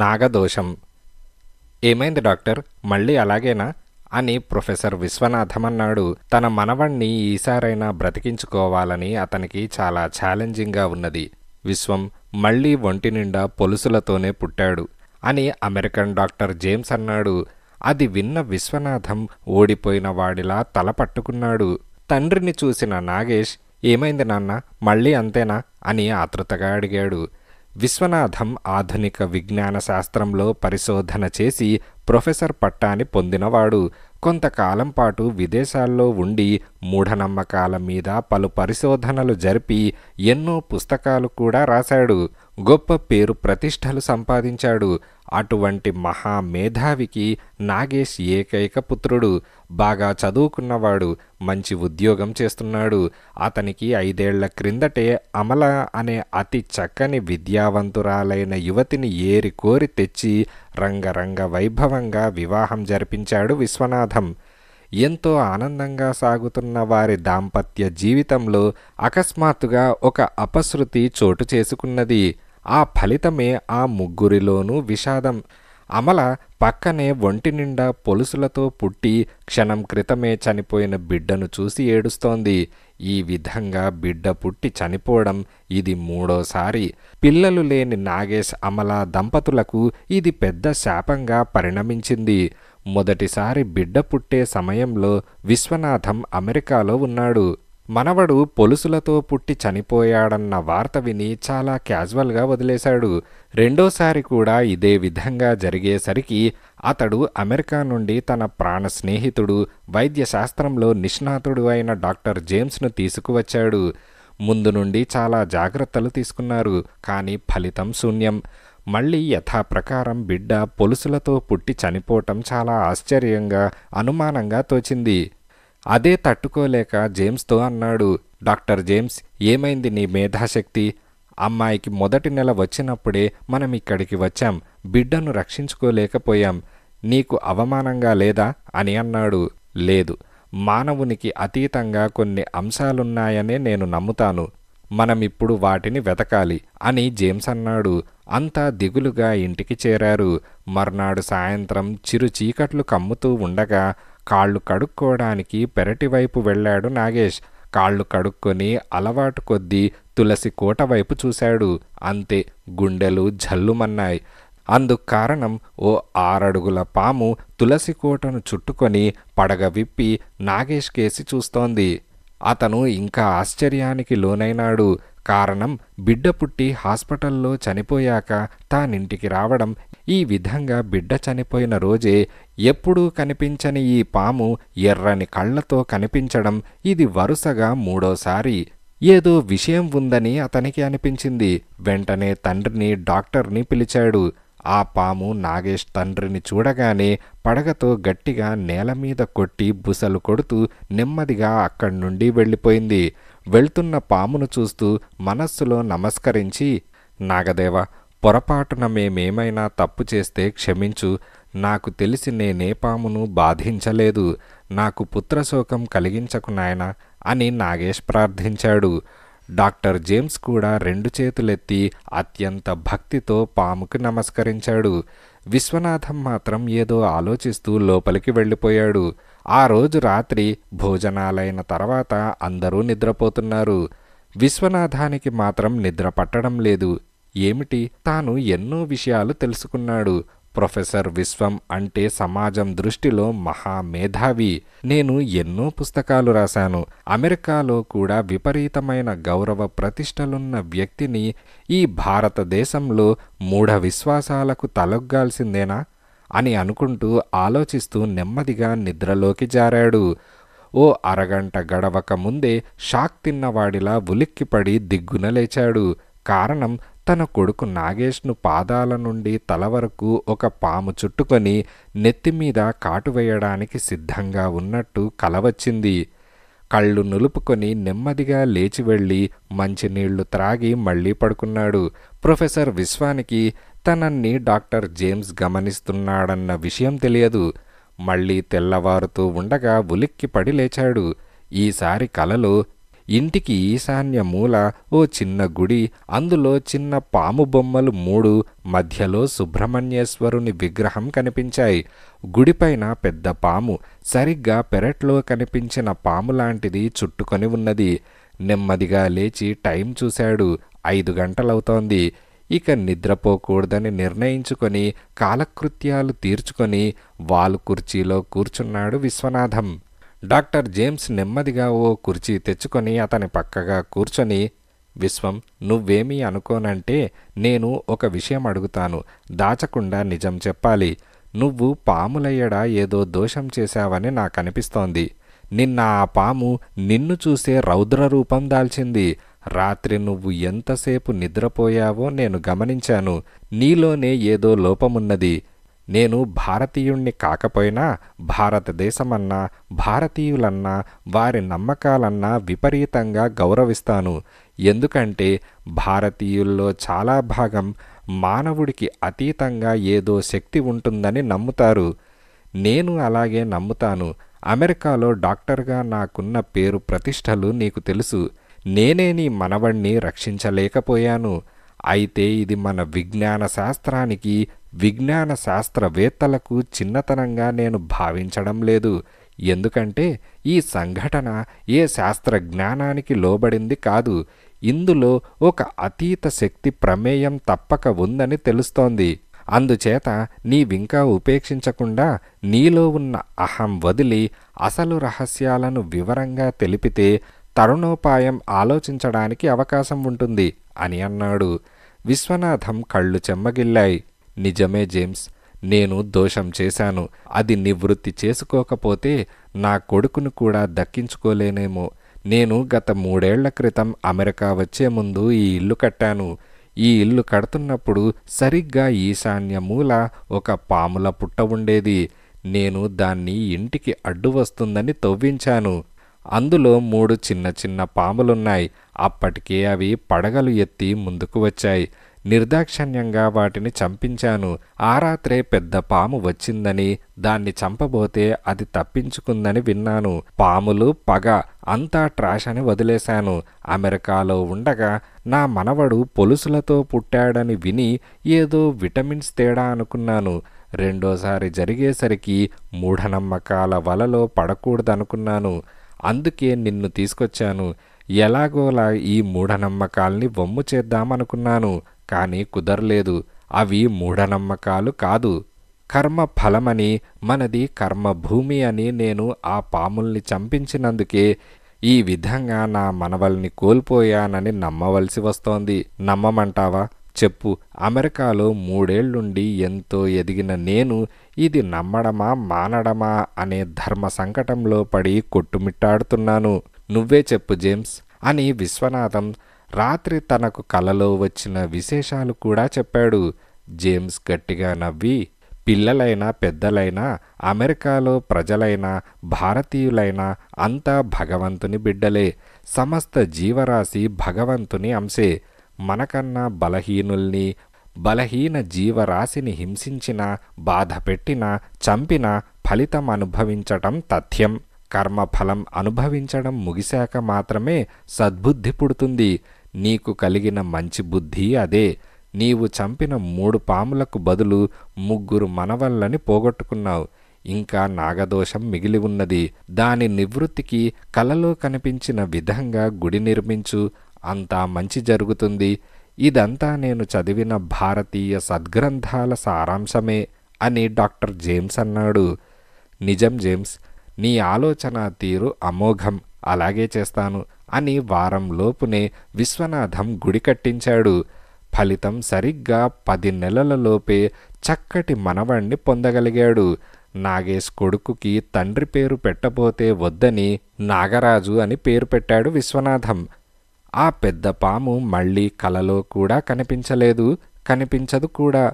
నాగదోషం ఏమైంది డాక్టర్ మళ్ళీ అలాగేనా అని ప్రొఫెసర్ విశ్వనాథమన్నాడు తన మనవణ్ణి ఈసారైనా బ్రతికించుకోవాలని అతనికి చాలా ఛాలెంజింగ్గా ఉన్నది విశ్వం మళ్లీ ఒంటి నిండా పొలుసులతోనే పుట్టాడు అని అమెరికన్ డాక్టర్ జేమ్స్ అన్నాడు అది విన్న విశ్వనాథం ఓడిపోయిన వాడిలా తల పట్టుకున్నాడు తండ్రిని చూసిన నాగేష్ ఏమైంది నాన్న మళ్ళీ అంతేనా అని ఆతృతగా అడిగాడు విశ్వనాథం ఆధునిక విజ్ఞాన శాస్త్రంలో పరిశోధన చేసి ప్రొఫెసర్ పట్టాని పొందినవాడు కొంతకాలం పాటు విదేశాల్లో ఉండి మూఢనమ్మకాల మీద పలు పరిశోధనలు జరిపి ఎన్నో పుస్తకాలు కూడా రాశాడు గొప్ప పేరు ప్రతిష్టలు సంపాదించాడు అటువంటి మహా మేధావికి నాగేష్ ఏకైక పుత్రుడు బాగా చదువుకున్నవాడు మంచి ఉద్యోగం చేస్తున్నాడు అతనికి ఐదేళ్ల క్రిందటే అమల అనే అతి చక్కని విద్యావంతురాలైన యువతిని ఏరి కోరి తెచ్చి రంగరంగ వైభవంగా వివాహం జరిపించాడు విశ్వనాథం ఎంతో ఆనందంగా సాగుతున్న వారి దాంపత్య జీవితంలో అకస్మాత్తుగా ఒక అపశృతి చోటు చేసుకున్నది ఆ ఫలితమే ఆ ముగ్గురిలోనూ విషాదం అమల పక్కనే ఒంటి నిండా పొలుసులతో పుట్టి క్షణం క్రితమే చనిపోయిన బిడ్డను చూసి ఏడుస్తోంది ఈ విధంగా బిడ్డ పుట్టి చనిపోవడం ఇది మూడోసారి పిల్లలు లేని నాగేష్ అమల దంపతులకు ఇది పెద్ద శాపంగా పరిణమించింది మొదటిసారి బిడ్డ పుట్టే సమయంలో విశ్వనాథం అమెరికాలో ఉన్నాడు మనవడు పొలుసులతో పుట్టి చనిపోయాడన్న వార్త విని చాలా క్యాజువల్గా వదిలేశాడు రెండోసారి కూడా ఇదే విధంగా జరిగేసరికి అతడు అమెరికా నుండి తన ప్రాణ స్నేహితుడు వైద్య శాస్త్రంలో నిష్ణాతుడు అయిన డాక్టర్ జేమ్స్ను తీసుకువచ్చాడు ముందు నుండి చాలా జాగ్రత్తలు తీసుకున్నారు కానీ ఫలితం శూన్యం మళ్ళీ యథాప్రకారం బిడ్డ పొలుసులతో పుట్టి చనిపోవటం చాలా ఆశ్చర్యంగా అనుమానంగా తోచింది అదే తట్టుకోలేక జేమ్స్తో అన్నాడు డాక్టర్ జేమ్స్ ఏమైంది నీ మేధాశక్తి అమ్మాయికి మొదటి నెల వచ్చినప్పుడే మనం ఇక్కడికి వచ్చాం బిడ్డను రక్షించుకోలేకపోయాం నీకు అవమానంగా లేదా అని అన్నాడు లేదు మానవునికి అతీతంగా కొన్ని అంశాలున్నాయనే నేను నమ్ముతాను మనమిప్పుడు వాటిని వెతకాలి అని జేమ్స్ అన్నాడు అంతా దిగులుగా ఇంటికి చేరారు మర్నాడు సాయంత్రం చిరు చీకట్లు కమ్ముతూ ఉండగా కాళ్ళు కడుక్కోవడానికి పెరటి వైపు వెళ్ళాడు నాగేష్ కాళ్ళు కడుక్కొని అలవాటు కొద్దీ తులసి కోట వైపు చూశాడు అంతే గుండెలు జల్లుమన్నాయి అందుకు కారణం ఓ ఆరడుగుల పాము తులసి కోటను చుట్టుకొని పడగ విప్పి నాగేష్ కేసి చూస్తోంది అతను ఇంకా ఆశ్చర్యానికి లోనైనాడు కారణం బిడ్డ పుట్టి హాస్పిటల్లో చనిపోయాక తానింటికి రావడం ఈ విధంగా బిడ్డ చనిపోయిన రోజే ఎప్పుడూ కనిపించని ఈ పాము ఎర్రని కళ్లతో కనిపించడం ఇది వరుసగా మూడోసారి ఏదో విషయం ఉందని అతనికి అనిపించింది వెంటనే తండ్రిని డాక్టర్ని పిలిచాడు ఆ పాము నాగేష్ తండ్రిని చూడగానే పడగతో గట్టిగా నేల మీద కొట్టి బుసలు కొడుతూ నెమ్మదిగా అక్కడి నుండి వెళ్ళిపోయింది వెళ్తున్న పామును చూస్తూ మనస్సులో నమస్కరించి నాగదేవ పొరపాటున మేమేమైనా తప్పు చేస్తే క్షమించు నాకు తెలిసి నేనే పామును బాధించలేదు నాకు పుత్రశోకం కలిగించకు నాయన అని నాగేష్ ప్రార్థించాడు డాక్టర్ జేమ్స్ కూడా రెండు చేతులెత్తి అత్యంత భక్తితో పాముకు నమస్కరించాడు విశ్వనాథం మాత్రం ఏదో ఆలోచిస్తూ లోపలికి వెళ్ళిపోయాడు ఆ రోజు రాత్రి భోజనాలైన తర్వాత అందరూ నిద్రపోతున్నారు విశ్వనాథానికి మాత్రం నిద్ర పట్టడం లేదు ఏమిటి తాను ఎన్నో విషయాలు తెలుసుకున్నాడు ప్రొఫెసర్ విశ్వం అంటే సమాజం దృష్టిలో మహా మేధావి నేను ఎన్నో పుస్తకాలు రాశాను అమెరికాలో కూడా విపరీతమైన గౌరవ ప్రతిష్టలున్న వ్యక్తిని ఈ భారతదేశంలో మూఢ విశ్వాసాలకు తలొగ్గాల్సిందేనా అని అనుకుంటూ ఆలోచిస్తూ నెమ్మదిగా నిద్రలోకి జారాడు ఓ అరగంట గడవక ముందే షాక్ తిన్నవాడిలా ఉలిక్కిపడి దిగ్గున లేచాడు కారణం తన కొడుకు నాగేష్ను పాదాల నుండి తల వరకు ఒక పాము చుట్టుకొని నెత్తిమీద కాటు వేయడానికి సిద్ధంగా ఉన్నట్టు కలవచ్చింది కళ్ళు నులుపుకొని నెమ్మదిగా లేచి వెళ్ళి మంచినీళ్లు త్రాగి మళ్లీ పడుకున్నాడు ప్రొఫెసర్ విశ్వానికి తనని డాక్టర్ జేమ్స్ గమనిస్తున్నాడన్న విషయం తెలియదు మళ్ళీ తెల్లవారుతూ ఉండగా ఉలిక్కి పడి లేచాడు ఈసారి కలలో ఇంటికి ఈశాన్య మూల ఓ చిన్న గుడి అందులో చిన్న పాము బొమ్మలు మూడు మధ్యలో సుబ్రహ్మణ్యేశ్వరుని విగ్రహం కనిపించాయి గుడిపైన పెద్ద పాము సరిగ్గా పెరట్లో కనిపించిన పాము లాంటిది చుట్టుకొని ఉన్నది నెమ్మదిగా లేచి టైం చూశాడు ఐదు గంటలవుతోంది ఇక నిద్రపోకూడదని నిర్ణయించుకొని కాలకృత్యాలు తీర్చుకొని వాలు కుర్చీలో కూర్చున్నాడు విశ్వనాథం డాక్టర్ జేమ్స్ నెమ్మదిగా ఓ కుర్చీ తెచ్చుకొని అతని పక్కగా కూర్చొని విశ్వం నువ్వేమీ అనుకోనంటే నేను ఒక విషయం అడుగుతాను దాచకుండా నిజం చెప్పాలి నువ్వు పాములయ్యడా ఏదో దోషం చేశావని నాకనిపిస్తోంది నిన్న ఆ పాము నిన్ను చూసే రౌద్ర రూపం దాల్చింది రాత్రి నువ్వు ఎంతసేపు నిద్రపోయావో నేను గమనించాను నీలోనే ఏదో లోపమున్నది నేను భారతీయుణ్ణి కాకపోయినా భారతదేశమన్నా భారతీయులన్నా వారి నమ్మకాలన్నా విపరీతంగా గౌరవిస్తాను ఎందుకంటే భారతీయుల్లో చాలా భాగం మానవుడికి అతీతంగా ఏదో శక్తి ఉంటుందని నమ్ముతారు నేను అలాగే నమ్ముతాను అమెరికాలో డాక్టర్గా నాకున్న పేరు ప్రతిష్టలు నీకు తెలుసు నేనే నీ మనవణ్ణి రక్షించలేకపోయాను అయితే ఇది మన విజ్ఞాన శాస్త్రానికి విజ్ఞాన శాస్త్రవేత్తలకు చిన్నతనంగా నేను భావించడం లేదు ఎందుకంటే ఈ సంఘటన ఏ శాస్త్ర జ్ఞానానికి లోబడింది కాదు ఇందులో ఒక అతీత శక్తి ప్రమేయం తప్పక ఉందని తెలుస్తోంది అందుచేత నీవింకా ఉపేక్షించకుండా నీలో ఉన్న అహం వదిలి అసలు రహస్యాలను వివరంగా తెలిపితే తరుణోపాయం ఆలోచించడానికి అవకాశం ఉంటుంది అని అన్నాడు విశ్వనాథం కళ్ళు చెమ్మగిల్లాయి నిజమే జేమ్స్ నేను దోషం చేశాను అది నివృత్తి చేసుకోకపోతే నా కొడుకును కూడా దక్కించుకోలేనేమో నేను గత మూడేళ్ల క్రితం అమెరికా వచ్చే ముందు ఈ ఇల్లు కట్టాను ఈ ఇల్లు కడుతున్నప్పుడు సరిగ్గా ఈశాన్య మూల ఒక పాముల పుట్ట ఉండేది నేను దాన్ని ఇంటికి అడ్డు వస్తుందని తవ్వించాను అందులో మూడు చిన్న చిన్న పాములున్నాయి అప్పటికే అవి పడగలు ఎత్తి ముందుకు వచ్చాయి నిర్దాక్షణ్యంగా వాటిని చంపించాను ఆ రాత్రే పెద్ద పాము వచ్చిందని దాన్ని చంపబోతే అది తప్పించుకుందని విన్నాను పాములు పగ అంతా ట్రాష్ అని వదిలేశాను అమెరికాలో ఉండగా నా మనవడు పొలుసులతో పుట్టాడని విని ఏదో విటమిన్స్ తేడా అనుకున్నాను రెండోసారి జరిగేసరికి మూఢనమ్మకాల వలలో పడకూడదనుకున్నాను అందుకే నిన్ను తీసుకొచ్చాను ఎలాగోలా ఈ మూఢనమ్మకాల్ని వమ్ము చేద్దామనుకున్నాను కానీ కుదరలేదు అవి మూఢనమ్మకాలు కాదు కర్మ ఫలమని మనది కర్మభూమి అని నేను ఆ పాముల్ని చంపించినందుకే ఈ విధంగా నా మనవల్ని కోల్పోయానని నమ్మవలసి వస్తోంది నమ్మమంటావా చెప్పు అమెరికాలో మూడేళ్లుండి ఎంతో ఎదిగిన నేను ఇది నమ్మడమా మానడమా అనే ధర్మ సంకటంలో పడి కొట్టుమిట్టాడుతున్నాను నువ్వే చెప్పు జేమ్స్ అని విశ్వనాథం రాత్రి తనకు కలలో వచ్చిన విశేషాలు కూడా చెప్పాడు జేమ్స్ గట్టిగా నవ్వి పిల్లలైనా పెద్దలైనా అమెరికాలో ప్రజలైనా భారతీయులైనా అంతా భగవంతుని బిడ్డలే సమస్త జీవరాశి భగవంతుని అంశే మనకన్నా బలహీనుల్ని బలహీన జీవరాశిని హింసించిన బాధపెట్టిన చంపిన ఫలితం అనుభవించటం తథ్యం కర్మఫలం అనుభవించడం ముగిశాక మాత్రమే సద్బుద్ధి పుడుతుంది నీకు కలిగిన మంచి బుద్ధి అదే నీవు చంపిన మూడు పాములకు బదులు ముగ్గురు మనవల్లని పోగొట్టుకున్నావు ఇంకా నాగదోషం మిగిలి ఉన్నది దాని నివృత్తికి కలలో కనిపించిన విధంగా గుడి నిర్మించు అంతా మంచి జరుగుతుంది ఇదంతా నేను చదివిన భారతీయ సద్గ్రంథాల సారాంశమే అని డాక్టర్ జేమ్స్ అన్నాడు నిజం జేమ్స్ నీ ఆలోచన తీరు అమోఘం అలాగే చేస్తాను అని వారంలోపునే విశ్వనాథం గుడి కట్టించాడు ఫలితం సరిగ్గా పది నెలలలోపే చక్కటి మనవణ్ణి పొందగలిగాడు నాగేష్ కొడుకుకి తండ్రి పేరు పెట్టబోతే వద్దని నాగరాజు అని పేరు పెట్టాడు విశ్వనాథం ఆ పెద్ద పాము మళ్ళీ కలలో కూడా కనిపించలేదు కనిపించదు కూడా